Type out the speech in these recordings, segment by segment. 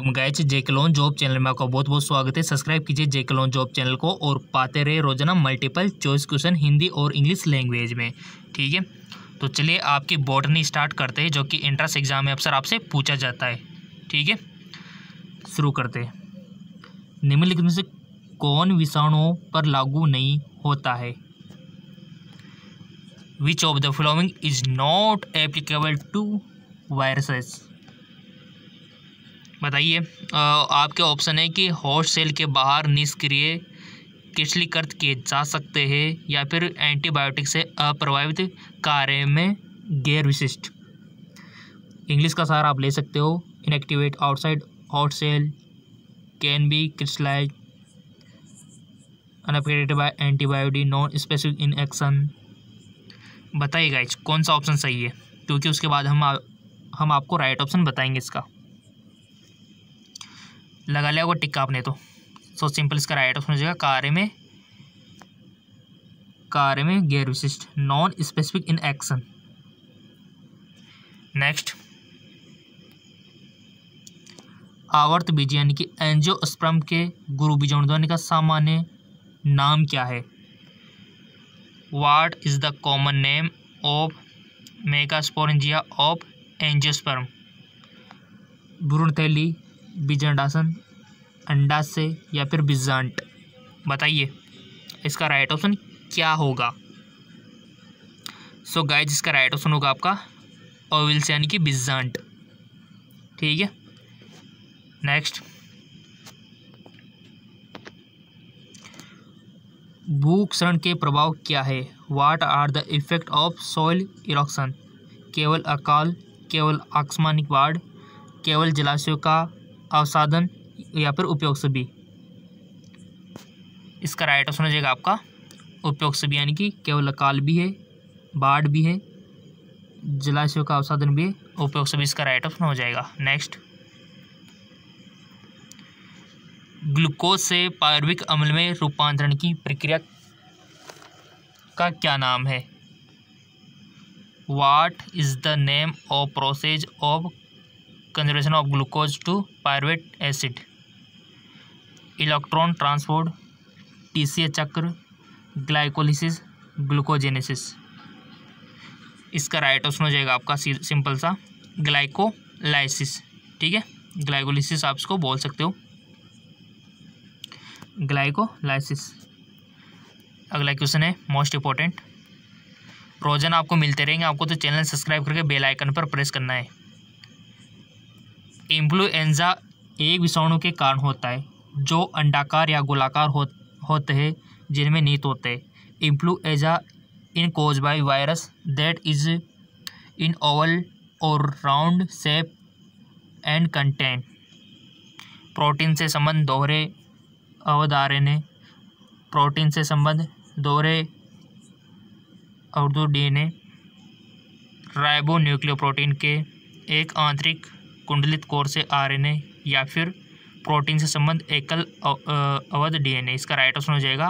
guys जेकलोन job channel में आपका बहुत बहुत स्वागत है सब्सक्राइब कीजिए जेकलोन जॉब चैनल को और पाते रहे रोजाना मल्टीपल चॉइस क्वेश्चन हिंदी और इंग्लिश लैंग्वेज में ठीक है तो चलिए आपकी बॉटनी स्टार्ट करते हैं जो कि एंट्रेंस एग्जाम में अक्सर आपसे पूछा जाता है ठीक है शुरू करते निम्नलिखित में से कौन विषाणुओं पर लागू नहीं होता है which of the following is not applicable to viruses बताइए आपके ऑप्शन है कि हॉट सेल के बाहर निष्क्रिय किचलीकृत किए जा सकते हैं या फिर एंटीबायोटिक से अप्रभावित कार्य में गैर विशिष्ट इंग्लिश का सहारा आप ले सकते हो inactivate outside host cell can be crystallize unaffected by antibiotic non specific in action बताइए गाइज कौन सा ऑप्शन सही है क्योंकि उसके बाद हम आ, हम आपको राइट ऑप्शन बताएंगे इसका लगा लिया वो टिक्का आपने तो सो सिंपल इसका राइट ऑप्शन हो जाएगा कार्य में कार्य में गैर विशिष्ट non specific in action next आवर्त बीज यानी कि स्प्रम के गुरु बीजाणुध्वनि का सामान्य नाम क्या है what is the common name of megasporangia of angiosperm थैली बिजंडासन अंडा से या फिर बिजांट बताइए इसका राइट ऑप्शन क्या होगा सो so गाइज इसका राइट ऑप्शन होगा आपका ओविल से यानी कि बिजांट ठीक है नेक्स्ट भूक्षरण के प्रभाव क्या है what are the effect of soil erosion केवल अकाल केवल आकस्मानिक बाढ़ केवल जलाशयों का अवसाधन या फिर उपयोग से भी इसका राइट ऑप्शन हो जाएगा आपका उपयोग से भी यानी कि केवल अकाल भी है बाढ़ भी है जलाशयों का अवसाधन भी है उपयोग से भी इसका राइट ऑप्शन हो जाएगा नेक्स्ट ग्लूकोज से पार्विक अम्ल में रूपांतरण की प्रक्रिया का क्या नाम है what is the name of process of conservation of glucose to pyruvate acid electron transport ए चक्र ग्लाइकोलिसिस ग्लूकोजेनेसिस इसका राइट ऑप्शन हो जाएगा आपका सिंपल सा ग्लाइकोलाइसिस ठीक है ग्लाइकोलिसिस आप इसको बोल सकते हो ग्लाइकोलाइसिस अगला क्वेश्चन है मोस्ट इंपॉर्टेंट प्रोजन आपको मिलते रहेंगे आपको तो चैनल सब्सक्राइब करके बेल आइकन पर प्रेस करना है इन्फ्लुएंजा एक विषाणु के कारण होता है जो अंडाकार या गोलाकार हो होते हैं जिनमें नीत होते हैं influenza in cause by virus that is in oval और round shape and contain protein से संबंध दोहरे अवधारणे प्रोटीन से संबंध दोहरे और दो डी राइबो के एक आंतरिक कुंडलित कोर से आरएनए या फिर प्रोटीन से संबंध एकल अवध डीएनए इसका राइट ऑप्शन हो जाएगा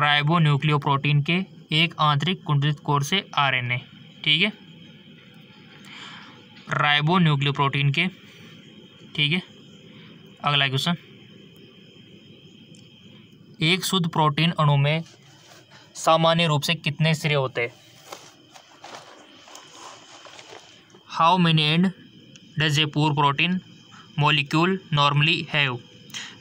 राइबो न्यूक्लियो प्रोटीन के एक आंतरिक कुंडलित कोर से आरएनए ठीक है राइबो न्यूक्लियो प्रोटीन के ठीक है अगला क्वेश्चन एक शुद्ध प्रोटीन अणु में सामान्य रूप से कितने सिरे होते हैं how many end does a pure protein molecule normally have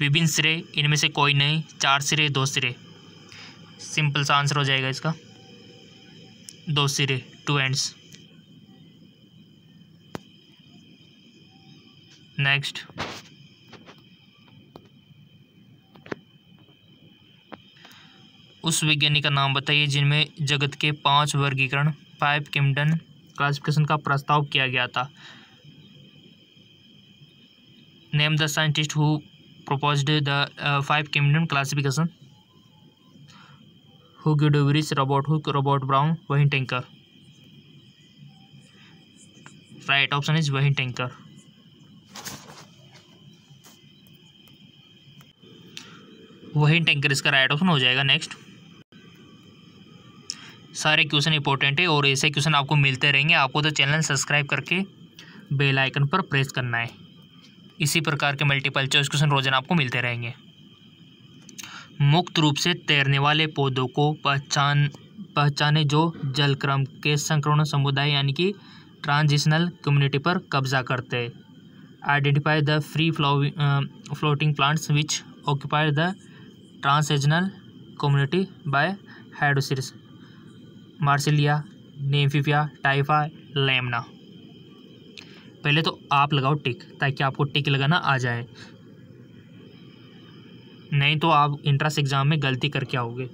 विभिन्न सिरे इनमें से कोई नहीं चार सिरे दो सिरे सिंपल सा आंसर हो जाएगा इसका दो सिरे टू एंड्स नेक्स्ट उस विज्ञानी का नाम बताइए जिनमें जगत के पांच वर्गीकरण फाइव किमडन क्लासिफिकेशन का प्रस्ताव किया गया था name the scientist who propose the five कैमिनियम क्लासिफिकेशन हु गुड ओवरिस Robert Hooke Brown Whittaker right option is Whittaker Whittaker इसका राइट ऑप्शन हो जाएगा नेक्स्ट सारे क्वेश्चन इंपॉर्टेंट है और ऐसे क्वेश्चन आपको मिलते रहेंगे आपको तो चैनल सब्सक्राइब करके बेल आइकन पर प्रेस करना है इसी प्रकार के मल्टीपल चॉइस क्वेश्चन रोजाना आपको मिलते रहेंगे मुक्त रूप से तैरने वाले पौधों को पहचान पहचाने जो जल क्रम के संक्रमण समुदाय यानी कि ट्रांजिशनल कम्युनिटी पर कब्जा करते हैं identify the free floating plants which occupied the transitional community by हाइड्रोसिस मार्सिलिया नेमफिफिया टाइफा लेमना पहले तो आप लगाओ टिक ताकि आपको टिक लगाना आ जाए नहीं तो आप इंट्रेंस एग्ज़ाम में गलती करके आओगे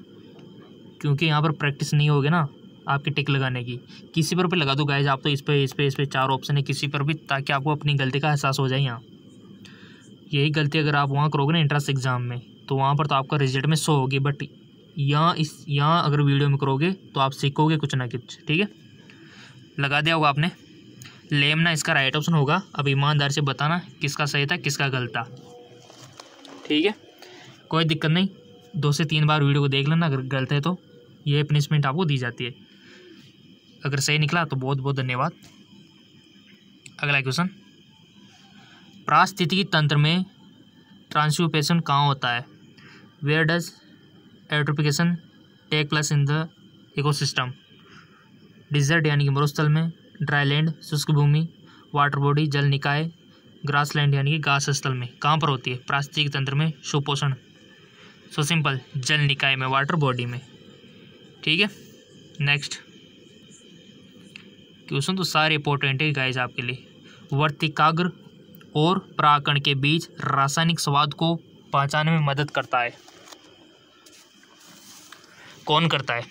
क्योंकि यहाँ पर प्रैक्टिस नहीं होगी ना आपकी टिक लगाने की किसी पर भी लगा दो गाइज आप तो इस पर इस पर इस पर चार ऑप्शन है किसी पर भी ताकि आपको अपनी गलती का एहसास हो जाए यहाँ यही गलती अगर आप वहाँ करोगे ना इंट्रेंस एग्ज़ाम में तो वहाँ पर तो आपका रिजल्ट में सो होगी बट यहाँ इस यहाँ अगर वीडियो में करोगे तो आप सीखोगे कुछ ना कुछ ठीक है लगा दिया होगा आपने लेम ना इसका राइट ऑप्शन होगा अब ईमानदार से बताना किसका सही था किसका गलत था ठीक है कोई दिक्कत नहीं दो से तीन बार वीडियो को देख लेना अगर गलत है तो ये पनिशमेंट आपको दी जाती है अगर सही निकला तो बहुत बहुत धन्यवाद अगला क्वेश्चन प्रास्थितिकी तंत्र में ट्रांसफ्यूपेशन कहाँ होता है where does eutrophication take place in the ecosystem desert यानी कि मरुस्थल में ड्राई लैंड शुष्क भूमि वाटर बॉडी जल निकाय ग्रास लैंड यानी कि घास स्थल में कहाँ पर होती है प्रास्तिक तंत्र में सुपोषण सो सिंपल जल निकाय में वाटर बॉडी में ठीक है नेक्स्ट क्वेश्चन तो सारे इंपॉर्टेंट है गाइज आपके लिए वर्तिकाग्र और पराकण के बीच रासायनिक स्वाद को पहचाने में मदद करता है कौन करता है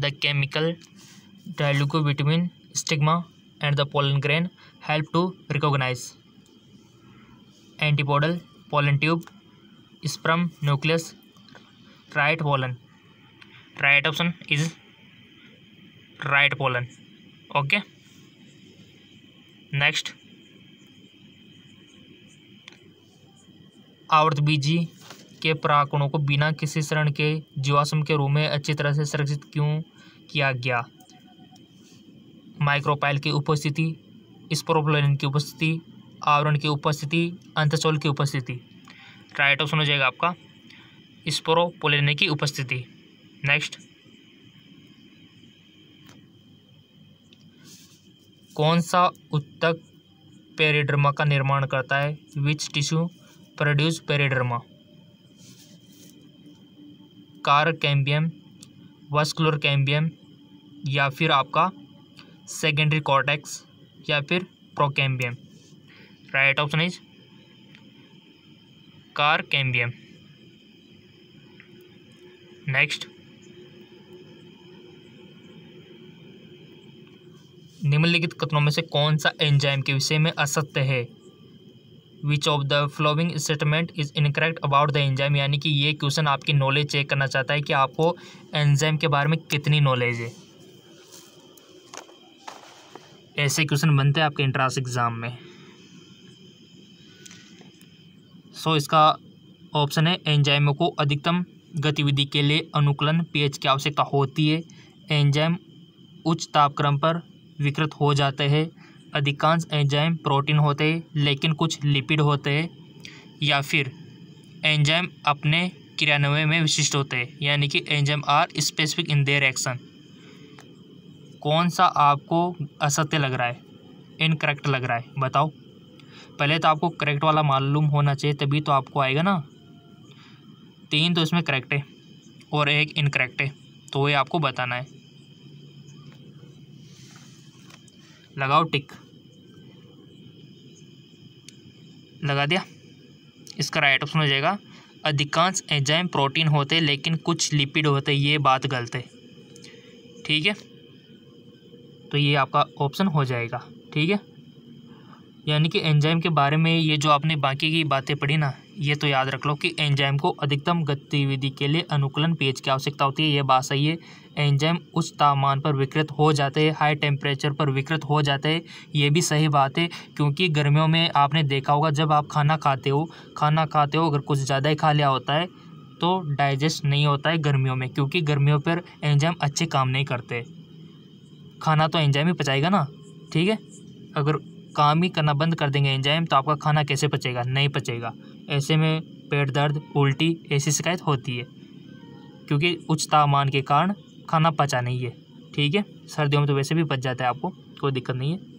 the chemical dialogue between stigma and the pollen grain help to recognise antipodal pollen tube sperm nucleus right pollen right option is right pollen okay next आवर्त बीजी के प्राकणों को बिना किसी शरण के जीवाश्म के रूप में अच्छी तरह से संरक्षित क्यों किया गया माइक्रोपाइल की उपस्थिति स्प्रोफ्लोरिन की उपस्थिति आवरण की उपस्थिति अंतचोल की उपस्थिति राइट ऑप्शन हो जाएगा आपका स्पोरोपोलिन की उपस्थिति नेक्स्ट कौन सा उत्तक पेरिड्रमा का निर्माण करता है which tissue produce periderm cork cambium vascular cambium या फिर आपका सेकेंडरी कॉर्टेक्स या फिर procambium right option is cork cambium next निम्नलिखित कथनों में से कौन सा एंजाइम के विषय में असत्य है which of the following statement is incorrect about the enzyme यानी कि ये क्वेश्चन आपकी नॉलेज चेक करना चाहता है कि आपको एंजाइम के बारे में कितनी नॉलेज है ऐसे क्वेश्चन बनते हैं आपके इंट्रांस एग्ज़ाम में सो so, इसका ऑप्शन है एंजाइम को अधिकतम गतिविधि के लिए अनुकूलन पीएच की आवश्यकता होती है एंजाइम उच्च तापक्रम पर विकृत हो जाते हैं अधिकांश एंजाइम प्रोटीन होते हैं लेकिन कुछ लिपिड होते हैं या फिर एंजाइम अपने क्रियान्वय में विशिष्ट होते हैं यानी कि enzyme are specific in their action कौन सा आपको असत्य लग रहा है इनकरेक्ट लग रहा है बताओ पहले तो आपको करेक्ट वाला मालूम होना चाहिए तभी तो आपको आएगा ना तीन तो इसमें करेक्ट है और एक इनकरेक्ट है तो ये आपको बताना है लगाओ टिक लगा दिया इसका राइट ऑप्शन हो जाएगा अधिकांश एंजाइम प्रोटीन होते लेकिन कुछ लिपिड होते ये बात गलत है ठीक है तो ये आपका ऑप्शन हो जाएगा ठीक है यानी कि एंजाइम के बारे में ये जो आपने बाकी की बातें पढ़ी ना ये तो याद रख लो कि एंजाइम को अधिकतम गतिविधि के लिए अनुकूलन पेज की आवश्यकता होती है ये बात सही है एंजाइम उच्च तापमान पर विकृत हो जाते हैं हाई टेम्परेचर पर विकृत हो जाते हैं ये भी सही बात है क्योंकि गर्मियों में आपने देखा होगा जब आप खाना खाते हो खाना खाते हो अगर कुछ ज़्यादा ही खा लिया होता है तो डाइजेस्ट नहीं होता है गर्मियों में क्योंकि गर्मियों पर एंजाम अच्छे काम नहीं करते खाना तो एंजाम ही पचाएगा ना ठीक है अगर काम ही करना बंद कर देंगे एंजाइम तो आपका खाना कैसे पचेगा नहीं पचेगा ऐसे में पेट दर्द उल्टी ऐसी शिकायत होती है क्योंकि उच्च तापमान के कारण खाना पचा नहीं है ठीक है सर्दियों में तो वैसे भी पच जाता है आपको कोई दिक्कत नहीं है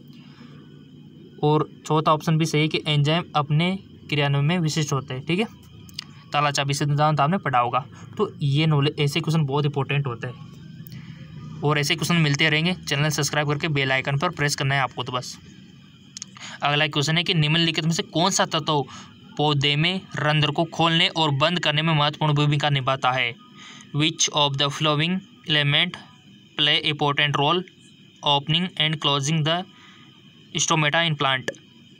और चौथा ऑप्शन भी सही है कि एंजाइम अपने क्रियान्वयन में विशिष्ट होते हैं ठीक है ताला चाबी सिद्धांत तो आपने पढ़ा होगा तो ये नॉलेज ऐसे क्वेश्चन बहुत इंपॉर्टेंट होते हैं और ऐसे क्वेश्चन मिलते रहेंगे चैनल सब्सक्राइब करके बेल आइकन पर प्रेस करना है आपको तो बस अगला क्वेश्चन है कि निम्नलिखित में से कौन सा तत्व पौधे में रंध्र को खोलने और बंद करने में महत्वपूर्ण भूमिका निभाता है which of the following element play important role opening and closing the stomata in plant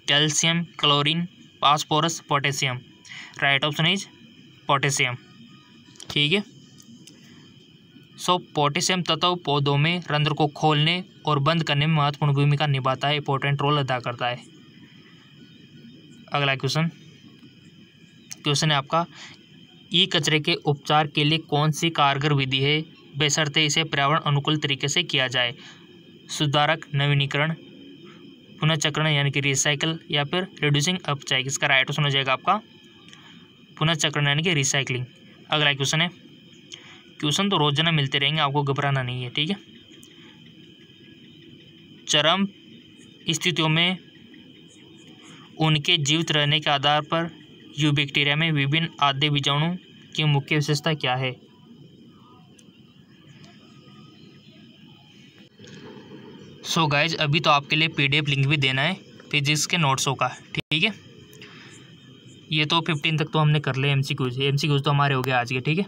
calcium chlorine phosphorus potassium right option is potassium ठीक है सो पोटेशियम तत्व पौधों में रंध्र को खोलने और बंद करने में महत्वपूर्ण भूमिका निभाता है इंपॉर्टेंट रोल अदा करता है अगला क्वेश्चन क्वेश्चन है आपका ई कचरे के उपचार के लिए कौन सी कारगर विधि है बेसरते इसे पर्यावरण अनुकूल तरीके से किया जाए सुधारक नवीनीकरण पुनःचक्रण यानी कि रिसाइकल या फिर रिड्यूसिंग अपचाई इसका राइट ऑप्शन हो जाएगा आपका पुनःचक्रण यानी कि रिसाइकलिंग अगला क्वेश्चन है क्वेश्चन तो रोजाना मिलते रहेंगे आपको घबराना नहीं है ठीक है चरम स्थितियों में उनके जीवित रहने के आधार पर यू बैक्टीरिया में विभिन्न आद्य बीजाणु की मुख्य विशेषता क्या है सो so गाइज अभी तो आपके लिए पीडीएफ लिंक भी देना है फिजिक्स के नोट्सों का ठीक है ये तो फिफ्टीन तक तो हमने कर लिया M C Qs M C Qs तो हमारे हो गए आज के ठीक है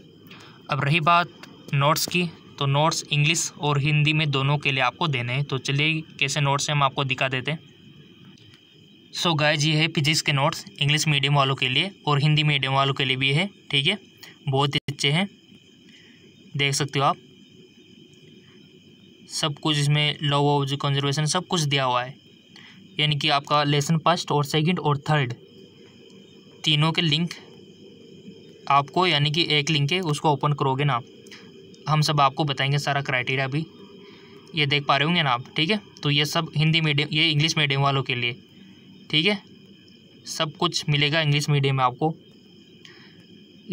अब रही बात नोट्स की तो नोट्स इंग्लिश और हिंदी में दोनों के लिए आपको देने हैं तो चलिए कैसे नोट्स हैं हम आपको दिखा देते हैं सो गाइज ये है फिजिक्स के नोट्स इंग्लिश मीडियम वालों के लिए और हिंदी मीडियम वालों के लिए भी है ठीक है बहुत ही अच्छे हैं देख सकते हो आप सब कुछ इसमें लॉ ऑफ कंजर्वेशन सब कुछ दिया हुआ है यानी कि आपका लेसन फर्स्ट और सेकंड और थर्ड तीनों के लिंक आपको यानी कि एक लिंक है उसको ओपन करोगे ना हम सब आपको बताएंगे सारा क्राइटेरिया भी ये देख पा रहे होंगे ना आप ठीक है तो ये सब हिंदी मीडियम ये इंग्लिश मीडियम वालों के लिए ठीक है सब कुछ मिलेगा इंग्लिश मीडियम में आपको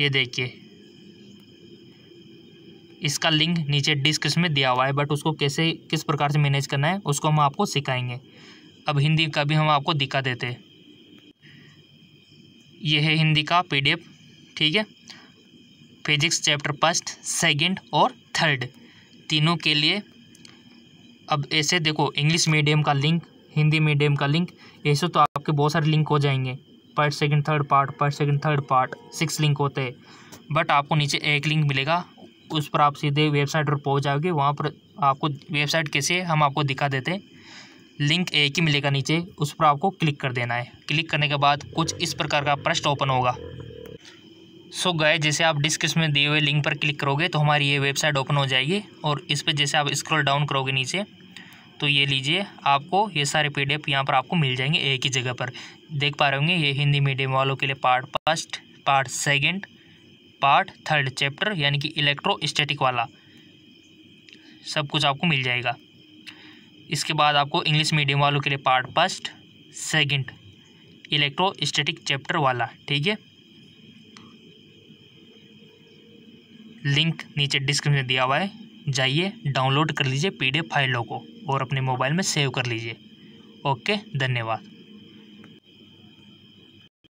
ये देखिए इसका लिंक नीचे डिस्क्रिप्शन में दिया हुआ है बट उसको कैसे किस प्रकार से मैनेज करना है उसको हम आपको सिखाएंगे अब हिंदी का भी हम आपको दिखा देते हैं ये है हिंदी का पीडीएफ ठीक है फिजिक्स चैप्टर फर्स्ट सेकंड और थर्ड तीनों के लिए अब ऐसे देखो इंग्लिश मीडियम का लिंक हिंदी मीडियम का लिंक ऐसे तो आपके बहुत सारे लिंक हो जाएंगे पर सेकंड थर्ड पार्ट पर second third part six link होते हैं बट आपको नीचे एक लिंक मिलेगा उस पर आप सीधे वेबसाइट पर पहुँच जाओगे वहाँ पर आपको वेबसाइट कैसे हम आपको दिखा देते हैं लिंक एक ही मिलेगा नीचे उस पर आपको क्लिक कर देना है क्लिक करने के बाद कुछ इस प्रकार का प्रश्न ओपन होगा सो so गए जैसे आप डिस्क्रिप्शन में दिए हुए लिंक पर क्लिक करोगे तो हमारी ये वेबसाइट ओपन हो जाएगी और इस पर जैसे आप स्क्रॉल डाउन करोगे नीचे तो ये लीजिए आपको ये सारे पी डी यहाँ पर आपको मिल जाएंगे एक ही जगह पर देख पा रहे होंगे ये हिंदी मीडियम वालों के लिए part first part second part third chapter यानी कि इलेक्ट्रो इलेक्ट्रोस्टैटिक वाला सब कुछ आपको मिल जाएगा इसके बाद आपको इंग्लिश मीडियम वालों के लिए part first second static chapter वाला ठीक है लिंक नीचे डिस्क्रिप्शन दिया हुआ है जाइए डाउनलोड कर लीजिए पीडीएफ फाइलों को और अपने मोबाइल में सेव कर लीजिए ओके धन्यवाद